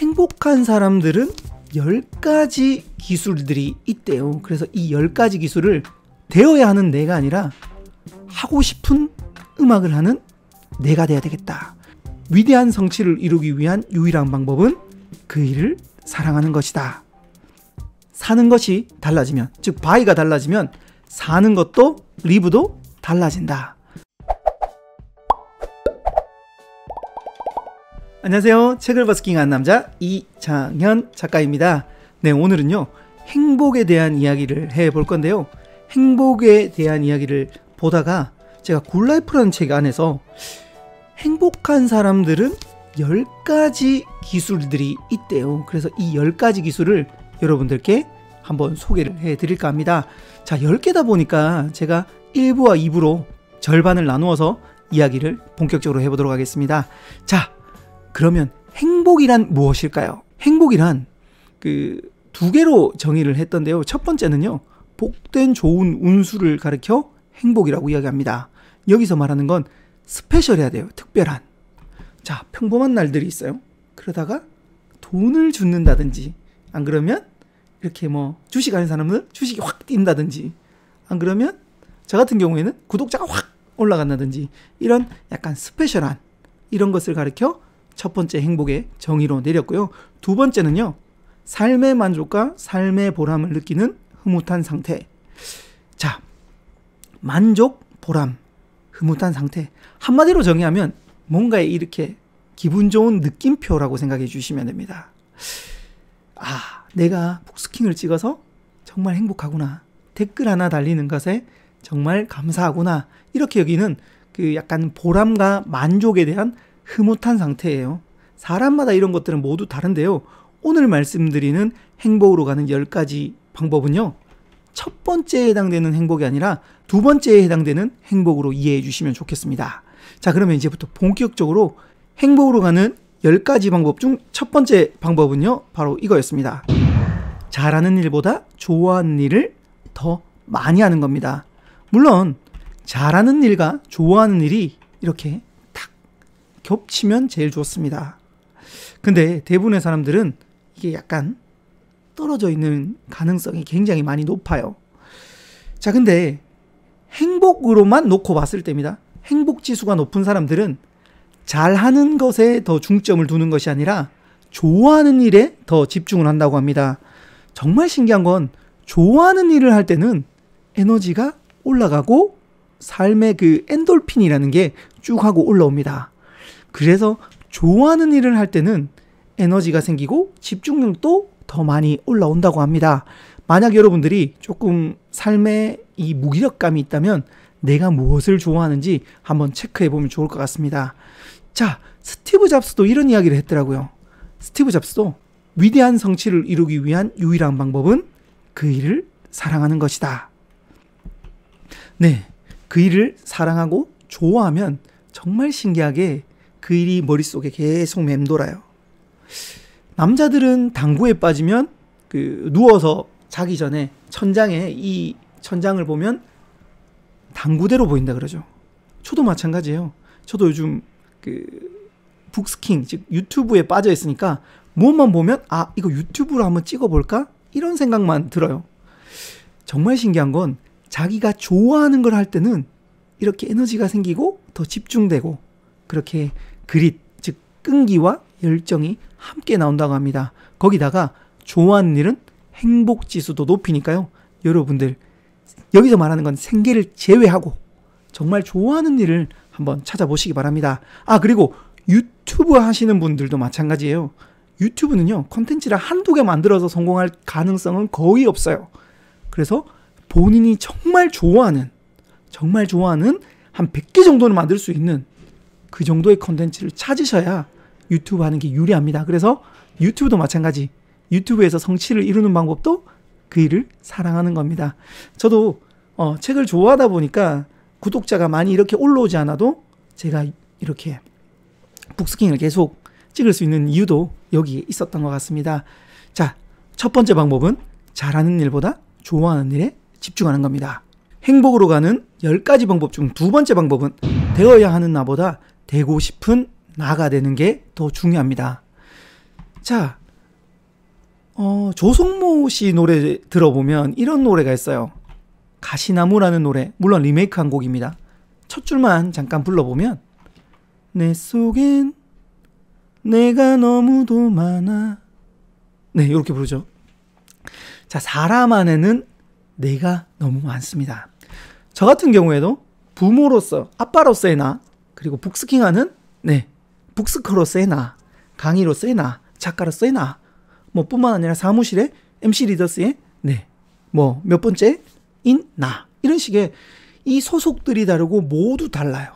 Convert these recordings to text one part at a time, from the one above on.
행복한 사람들은 10가지 기술들이 있대요. 그래서 이 10가지 기술을 되어야 하는 내가 아니라 하고 싶은 음악을 하는 내가 돼야 되겠다. 위대한 성취를 이루기 위한 유일한 방법은 그 일을 사랑하는 것이다. 사는 것이 달라지면, 즉 바이가 달라지면 사는 것도 리브도 달라진다. 안녕하세요. 책을 버스킹한 남자 이창현 작가입니다. 네, 오늘은요. 행복에 대한 이야기를 해 볼 건데요. 행복에 대한 이야기를 보다가 제가 굴라이프라는 책 안에서 행복한 사람들은 10가지 기술들이 있대요. 그래서 이 10가지 기술을 여러분들께 한번 소개를 해 드릴까 합니다. 자, 10개다 보니까 제가 1부와 2부로 절반을 나누어서 이야기를 본격적으로 해보도록 하겠습니다. 자, 그러면 행복이란 무엇일까요? 행복이란 그 두 개로 정의를 했던데요. 첫 번째는요. 복된 좋은 운수를 가르켜 행복이라고 이야기합니다. 여기서 말하는 건 스페셜해야 돼요. 특별한. 자, 평범한 날들이 있어요. 그러다가 돈을 줍는다든지, 안 그러면 이렇게 뭐 주식하는 사람은 주식이 확 뛴다든지, 안 그러면 저 같은 경우에는 구독자가 확 올라간다든지, 이런 약간 스페셜한 이런 것을 가르켜 첫 번째 행복의 정의로 내렸고요. 두 번째는요. 삶의 만족과 삶의 보람을 느끼는 흐뭇한 상태. 자, 만족, 보람, 흐뭇한 상태. 한마디로 정의하면 뭔가에 이렇게 기분 좋은 느낌표라고 생각해 주시면 됩니다. 아, 내가 북스킹을 찍어서 정말 행복하구나. 댓글 하나 달리는 것에 정말 감사하구나. 이렇게 여기는 그 약간 보람과 만족에 대한 흐뭇한 상태예요. 사람마다 이런 것들은 모두 다른데요. 오늘 말씀드리는 행복으로 가는 10가지 방법은요. 첫 번째에 해당되는 행복이 아니라 두 번째에 해당되는 행복으로 이해해 주시면 좋겠습니다. 자, 그러면 이제부터 본격적으로 행복으로 가는 10가지 방법 중 첫 번째 방법은요. 바로 이거였습니다. 잘하는 일보다 좋아하는 일을 더 많이 하는 겁니다. 물론 잘하는 일과 좋아하는 일이 이렇게 겹치면 제일 좋습니다. 근데 대부분의 사람들은 이게 약간 떨어져 있는 가능성이 굉장히 많이 높아요. 자, 근데 행복으로만 놓고 봤을 때입니다. 행복 지수가 높은 사람들은 잘하는 것에 더 중점을 두는 것이 아니라 좋아하는 일에 더 집중을 한다고 합니다. 정말 신기한 건 좋아하는 일을 할 때는 에너지가 올라가고 삶의 그 엔돌핀이라는 게 쭉 하고 올라옵니다. 그래서 좋아하는 일을 할 때는 에너지가 생기고 집중력도 더 많이 올라온다고 합니다. 만약 여러분들이 조금 삶에 이 무기력감이 있다면 내가 무엇을 좋아하는지 한번 체크해 보면 좋을 것 같습니다. 자, 스티브 잡스도 이런 이야기를 했더라고요. 스티브 잡스도 위대한 성취를 이루기 위한 유일한 방법은 그 일을 사랑하는 것이다. 네. 그 일을 사랑하고 좋아하면 정말 신기하게 그 일이 머릿속에 계속 맴돌아요. 남자들은 당구에 빠지면 그 누워서 자기 전에 천장에 이 천장을 보면 당구대로 보인다 그러죠. 저도 마찬가지예요. 저도 요즘 그 북스킹 즉 유튜브에 빠져 있으니까 무엇만 보면 아 이거 유튜브로 한번 찍어볼까 이런 생각만 들어요. 정말 신기한 건 자기가 좋아하는 걸 할 때는 이렇게 에너지가 생기고 더 집중되고 그렇게 그릿, 즉 끈기와 열정이 함께 나온다고 합니다. 거기다가 좋아하는 일은 행복 지수도 높이니까요. 여러분들 여기서 말하는 건 생계를 제외하고 정말 좋아하는 일을 한번 찾아보시기 바랍니다. 아 그리고 유튜브 하시는 분들도 마찬가지예요. 유튜브는요 컨텐츠를 한두 개 만들어서 성공할 가능성은 거의 없어요. 그래서 본인이 정말 좋아하는 정말 좋아하는 한 100개 정도는 만들 수 있는 그 정도의 컨텐츠를 찾으셔야 유튜브 하는 게 유리합니다. 그래서 유튜브도 마찬가지. 유튜브에서 성취를 이루는 방법도 그 일을 사랑하는 겁니다. 저도 어, 책을 좋아하다 보니까 구독자가 많이 이렇게 올라오지 않아도 제가 이렇게 북스킹을 계속 찍을 수 있는 이유도 여기 에 있었던 것 같습니다. 자, 첫 번째 방법은 잘하는 일보다 좋아하는 일에 집중하는 겁니다. 행복으로 가는 10가지 방법 중 두 번째 방법은 되어야 하는 나보다 되고 싶은 나가 되는 게 더 중요합니다. 자, 어, 조성모 씨 노래 들어보면 이런 노래가 있어요. 가시나무라는 노래, 물론 리메이크한 곡입니다. 첫 줄만 잠깐 불러보면 내 속엔 내가 너무도 많아 네 이렇게 부르죠. 자 사람 안에는 내가 너무 많습니다. 저 같은 경우에도 부모로서 아빠로서의 나 그리고 북스킹하는 네 북스커로서의 나, 강의로서의 나, 작가로서의 나, 뭐 뿐만 아니라 사무실의 MC 리더스의 네 뭐 몇 번째 인나 이런 식의 이 소속들이 다르고 모두 달라요.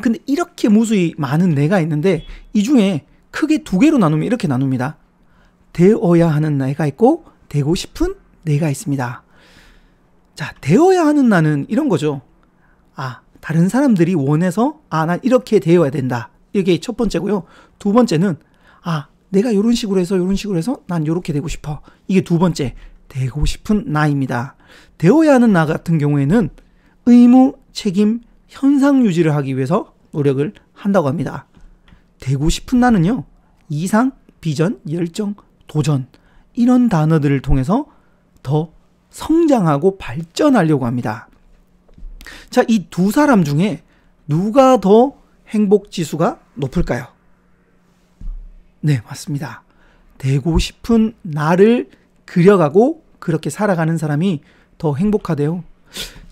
근데 이렇게 무수히 많은 내가 있는데 이 중에 크게 두 개로 나누면 이렇게 나눕니다. 되어야 하는 내가 있고 되고 싶은 내가 있습니다. 자, 되어야 하는 나는 이런 거죠. 아, 다른 사람들이 원해서 아, 난 이렇게 되어야 된다. 이게 첫 번째고요. 두 번째는 아, 내가 이런 식으로 해서 이런 식으로 해서 난 이렇게 되고 싶어. 이게 두 번째 되고 싶은 나입니다. 되어야 하는 나 같은 경우에는 의무, 책임, 현상 유지를 하기 위해서 노력을 한다고 합니다. 되고 싶은 나는요. 이상, 비전, 열정, 도전 이런 단어들을 통해서 더 성장하고 발전하려고 합니다. 자, 이 두 사람 중에 누가 더 행복 지수가 높을까요? 네, 맞습니다. 되고 싶은 나를 그려가고 그렇게 살아가는 사람이 더 행복하대요.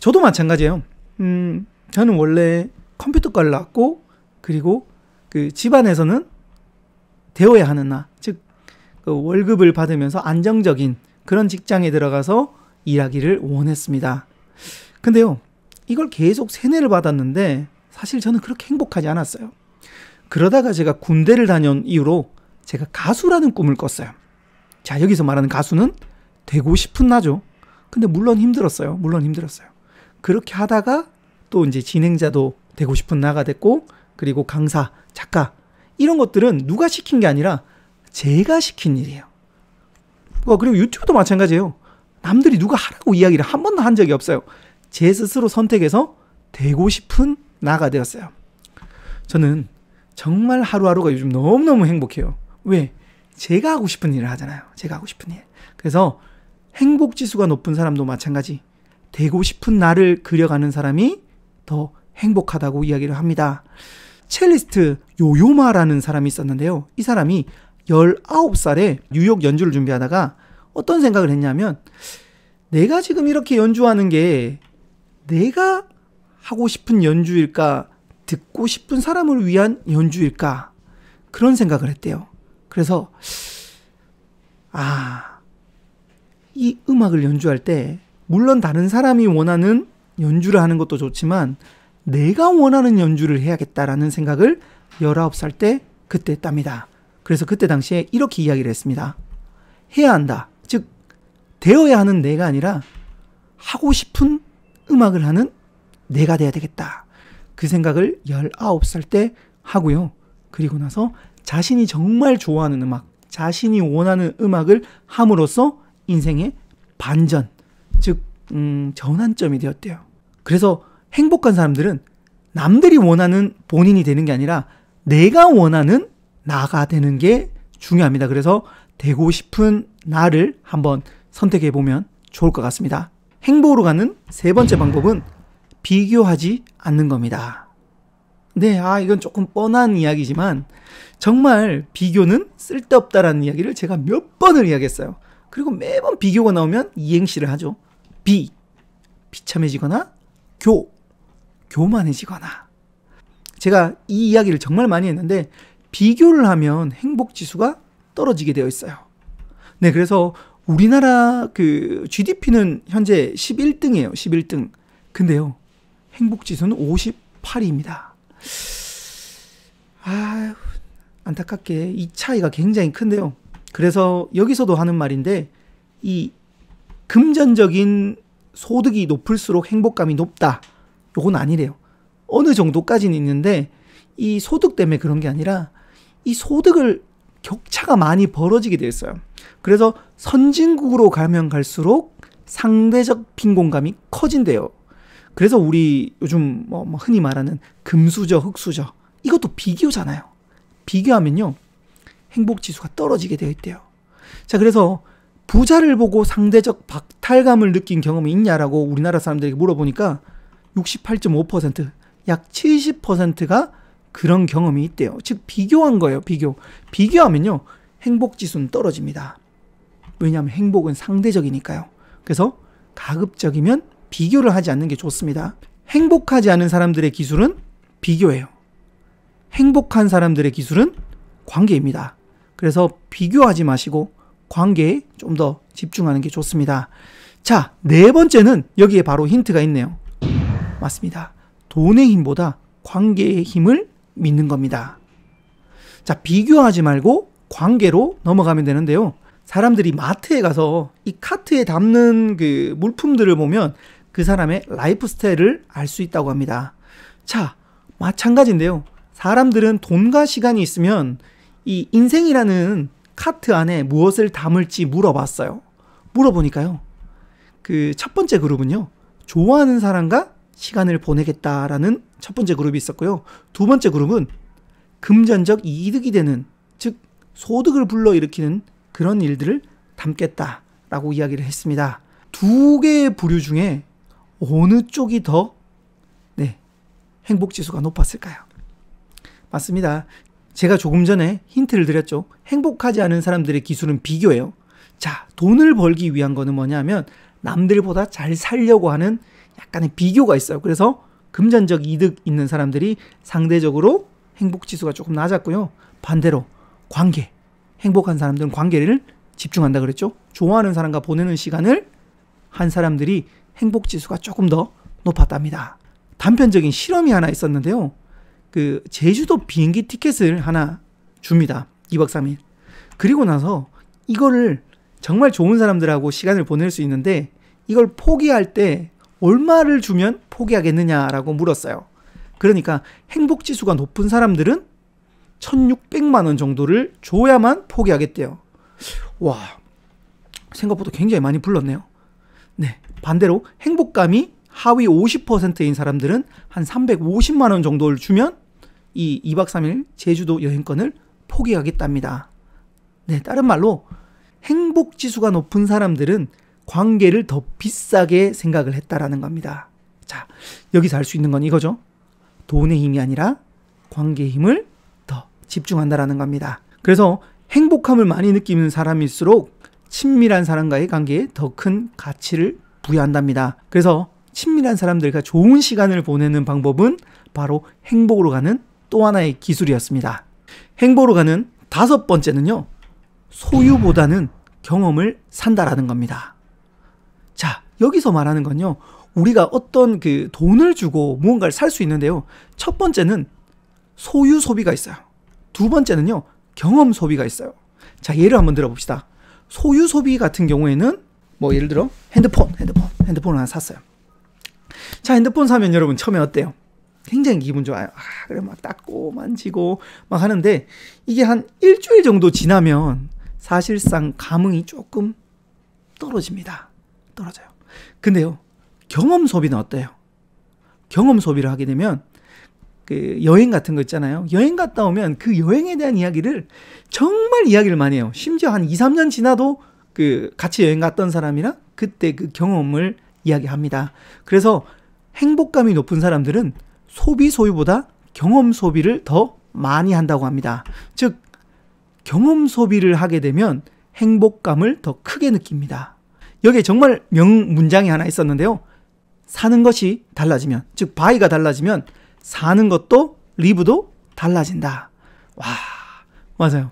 저도 마찬가지예요. 음, 저는 원래 컴퓨터과를 나왔고, 그리고 그 집안에서는 되어야 하는 나, 즉, 그 월급을 받으면서 안정적인 그런 직장에 들어가서 일하기를 원했습니다. 근데요, 이걸 계속 세뇌를 받았는데 사실 저는 그렇게 행복하지 않았어요. 그러다가 제가 군대를 다녀온 이후로 제가 가수라는 꿈을 꿨어요. 자, 여기서 말하는 가수는 되고 싶은 나죠. 근데 물론 힘들었어요. 물론 힘들었어요. 그렇게 하다가 또 이제 진행자도 되고 싶은 나가 됐고, 그리고 강사, 작가, 이런 것들은 누가 시킨 게 아니라 제가 시킨 일이에요. 어, 그리고 유튜브도 마찬가지예요. 남들이 누가 하라고 이야기를 한 번도 한 적이 없어요. 제 스스로 선택해서 되고 싶은 나가 되었어요. 저는 정말 하루하루가 요즘 너무너무 행복해요. 왜? 제가 하고 싶은 일을 하잖아요. 제가 하고 싶은 일. 그래서 행복 지수가 높은 사람도 마찬가지. 되고 싶은 나를 그려가는 사람이 더 행복하다고 이야기를 합니다. 첼리스트 요요마라는 사람이 있었는데요. 이 사람이 19살에 뉴욕 연주를 준비하다가 어떤 생각을 했냐면 내가 지금 이렇게 연주하는 게 내가 하고 싶은 연주일까, 듣고 싶은 사람을 위한 연주일까, 그런 생각을 했대요. 그래서, 아, 이 음악을 연주할 때, 물론 다른 사람이 원하는 연주를 하는 것도 좋지만, 내가 원하는 연주를 해야겠다라는 생각을 19살 때 그때 했답니다. 그래서 그때 당시에 이렇게 이야기를 했습니다. 해야 한다. 즉, 되어야 하는 내가 아니라 하고 싶은 음악을 하는 내가 돼야 되겠다. 그 생각을 19살 때 하고요. 그리고 나서 자신이 정말 좋아하는 음악, 자신이 원하는 음악을 함으로써 인생의 반전, 즉, 음, 전환점이 되었대요. 그래서 행복한 사람들은 남들이 원하는 본인이 되는 게 아니라 내가 원하는 나가 되는 게 중요합니다. 그래서 되고 싶은 나를 한번 선택해 보면 좋을 것 같습니다. 행복으로 가는 세 번째 방법은 비교하지 않는 겁니다. 네, 아, 이건 조금 뻔한 이야기지만 정말 비교는 쓸데없다라는 이야기를 제가 몇 번을 이야기했어요. 그리고 매번 비교가 나오면 이행시를 하죠. 비, 비참해지거나 교, 교만해지거나. 제가 이 이야기를 정말 많이 했는데 비교를 하면 행복 지수가 떨어지게 되어 있어요. 네, 그래서 우리나라 그 GDP는 현재 11등이에요. 11등. 근데요. 행복 지수는 58입니다. 아 안타깝게 이 차이가 굉장히 큰데요. 그래서 여기서도 하는 말인데 이 금전적인 소득이 높을수록 행복감이 높다. 요건 아니래요. 어느 정도까지는 있는데 이 소득 때문에 그런 게 아니라 이 소득을 격차가 많이 벌어지게 돼 있어요. 그래서 선진국으로 가면 갈수록 상대적 빈곤감이 커진대요. 그래서 우리 요즘 뭐, 뭐 흔히 말하는 금수저, 흙수저 이것도 비교잖아요. 비교하면요 행복 지수가 떨어지게 되어 있대요. 자 그래서 부자를 보고 상대적 박탈감을 느낀 경험이 있냐라고 우리나라 사람들에게 물어보니까 68.5%약 70%가 그런 경험이 있대요. 즉 비교한 거예요. 비교. 비교하면요. 행복 지수는 떨어집니다. 왜냐하면 행복은 상대적이니까요. 그래서 가급적이면 비교를 하지 않는 게 좋습니다. 행복하지 않은 사람들의 기술은 비교예요. 행복한 사람들의 기술은 관계입니다. 그래서 비교하지 마시고 관계에 좀 더 집중하는 게 좋습니다. 자, 네 번째는 여기에 바로 힌트가 있네요. 맞습니다. 돈의 힘보다 관계의 힘을 믿는 겁니다. 자, 비교하지 말고 관계로 넘어가면 되는데요. 사람들이 마트에 가서 이 카트에 담는 그 물품들을 보면 그 사람의 라이프 스타일을 알 수 있다고 합니다. 자, 마찬가지인데요. 사람들은 돈과 시간이 있으면 이 인생이라는 카트 안에 무엇을 담을지 물어봤어요. 물어보니까요. 그 첫 번째 그룹은요. 좋아하는 사람과 시간을 보내겠다라는 첫 번째 그룹이 있었고요. 두 번째 그룹은 금전적 이득이 되는 즉 소득을 불러일으키는 그런 일들을 담겠다라고 이야기를 했습니다. 두 개의 부류 중에 어느 쪽이 더 네, 행복 지수가 높았을까요? 맞습니다. 제가 조금 전에 힌트를 드렸죠. 행복하지 않은 사람들의 기술은 비교예요. 자, 돈을 벌기 위한 거는 뭐냐면 남들보다 잘 살려고 하는 약간의 비교가 있어요. 그래서 금전적 이득 있는 사람들이 상대적으로 행복 지수가 조금 낮았고요. 반대로 관계, 행복한 사람들은 관계를 집중한다 그랬죠. 좋아하는 사람과 보내는 시간을 한 사람들이 행복 지수가 조금 더 높았답니다. 단편적인 실험이 하나 있었는데요. 그 제주도 비행기 티켓을 하나 줍니다. 2박 3일. 그리고 나서 이거를 정말 좋은 사람들하고 시간을 보낼 수 있는데 이걸 포기할 때 얼마를 주면 포기하겠느냐라고 물었어요. 그러니까 행복 지수가 높은 사람들은 1600만 원 정도를 줘야만 포기하겠대요. 와. 생각보다 굉장히 많이 불렀네요. 네. 반대로 행복감이 하위 50%인 사람들은 한 350만 원 정도를 주면 이 2박 3일 제주도 여행권을 포기하겠답니다. 네, 다른 말로 행복 지수가 높은 사람들은 관계를 더 비싸게 생각을 했다라는 겁니다. 자, 여기서 알 수 있는 건 이거죠. 돈의 힘이 아니라 관계의 힘을 더 집중한다라는 겁니다. 그래서 행복함을 많이 느끼는 사람일수록 친밀한 사람과의 관계에 더 큰 가치를 부여한답니다. 그래서 친밀한 사람들과 좋은 시간을 보내는 방법은 바로 행복으로 가는 또 하나의 기술이었습니다. 행복으로 가는 다섯 번째는요, 소유보다는 경험을 산다라는 겁니다. 자, 여기서 말하는 건요, 우리가 어떤 그 돈을 주고 무언가를 살 수 있는데요. 첫 번째는 소유 소비가 있어요. 두 번째는요, 경험 소비가 있어요. 자, 예를 한번 들어봅시다. 소유 소비 같은 경우에는 뭐 예를 들어 핸드폰, 핸드폰, 핸드폰을 하나 샀어요. 자, 핸드폰 사면 여러분 처음에 어때요? 굉장히 기분 좋아요. 아, 그래 막 닦고 만지고 막 하는데 이게 한 일주일 정도 지나면 사실상 감흥이 조금 떨어집니다. 떨어져요. 근데요. 경험 소비는 어때요? 경험 소비를 하게 되면 그 여행 같은 거 있잖아요. 여행 갔다 오면 그 여행에 대한 이야기를 정말 이야기를 많이 해요. 심지어 한 2, 3년 지나도 그 같이 여행 갔던 사람이랑 그때 그 경험을 이야기합니다. 그래서 행복감이 높은 사람들은 소비 소유보다 경험 소비를 더 많이 한다고 합니다. 즉, 경험 소비를 하게 되면 행복감을 더 크게 느낍니다. 여기에 정말 명 문장이 하나 있었는데요. 사는 것이 달라지면, 즉 바이가 달라지면 사는 것도 리브도 달라진다. 와, 맞아요.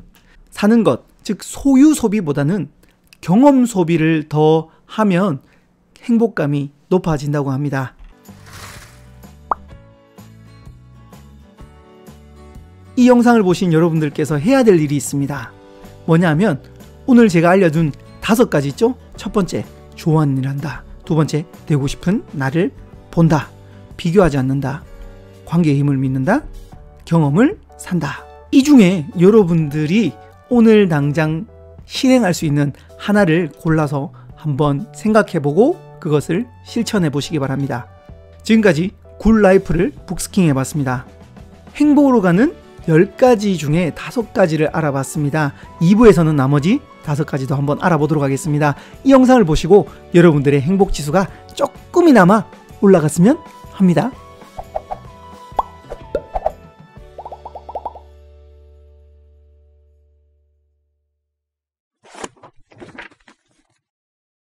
사는 것, 즉 소유 소비보다는 경험 소비를 더 하면 행복감이 높아진다고 합니다. 이 영상을 보신 여러분들께서 해야 될 일이 있습니다. 뭐냐면 오늘 제가 알려둔 다섯 가지 있죠? 첫 번째, 조언이란다. 두 번째, 되고 싶은 나를 본다. 비교하지 않는다. 관계의 힘을 믿는다. 경험을 산다. 이 중에 여러분들이 오늘 당장 실행할 수 있는 하나를 골라서 한번 생각해보고 그것을 실천해 보시기 바랍니다. 지금까지 굴라이프를 북스킹 해봤습니다. 행복으로 가는 10가지 중에 5가지를 알아봤습니다. 2부에서는 나머지 다섯 가지도 한번 알아보도록 하겠습니다. 이 영상을 보시고 여러분들의 행복 지수가 조금이나마 올라갔으면 합니다.